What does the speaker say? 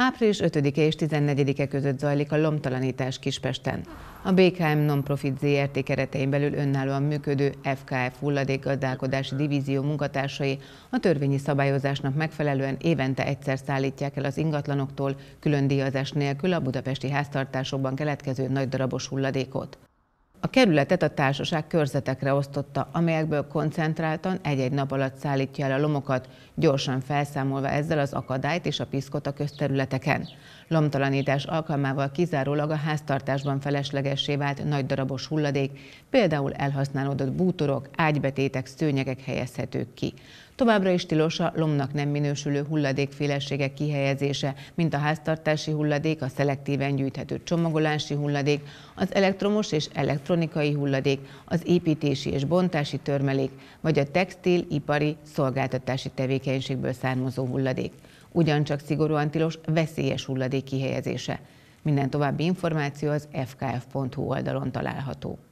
Április 5-e és 14-e között zajlik a lomtalanítás Kispesten. A BKM Nonprofit ZRT keretein belül önállóan működő FKF hulladékgazdálkodási divízió munkatársai a törvényi szabályozásnak megfelelően évente egyszer szállítják el az ingatlanoktól külön díjazás nélkül a budapesti háztartásokban keletkező nagy darabos hulladékot. A kerületet a társaság körzetekre osztotta, amelyekből koncentráltan egy-egy nap alatt szállítja el a lomokat, gyorsan felszámolva ezzel az akadályt és a piszkot a közterületeken. Lomtalanítás alkalmával kizárólag a háztartásban feleslegessé vált nagy darabos hulladék, például elhasználódott bútorok, ágybetétek, szőnyegek helyezhetők ki. Továbbra is tilos a lomnak nem minősülő hulladékfélességek kihelyezése, mint a háztartási hulladék, a szelektíven gyűjthető csomagolási hulladék, az elektromos és elektromos elektronikai hulladék, az építési és bontási törmelék, vagy a textil, ipari, szolgáltatási tevékenységből származó hulladék. Ugyancsak szigorúan tilos veszélyes hulladék kihelyezése. Minden további információ az fkf.hu oldalon található.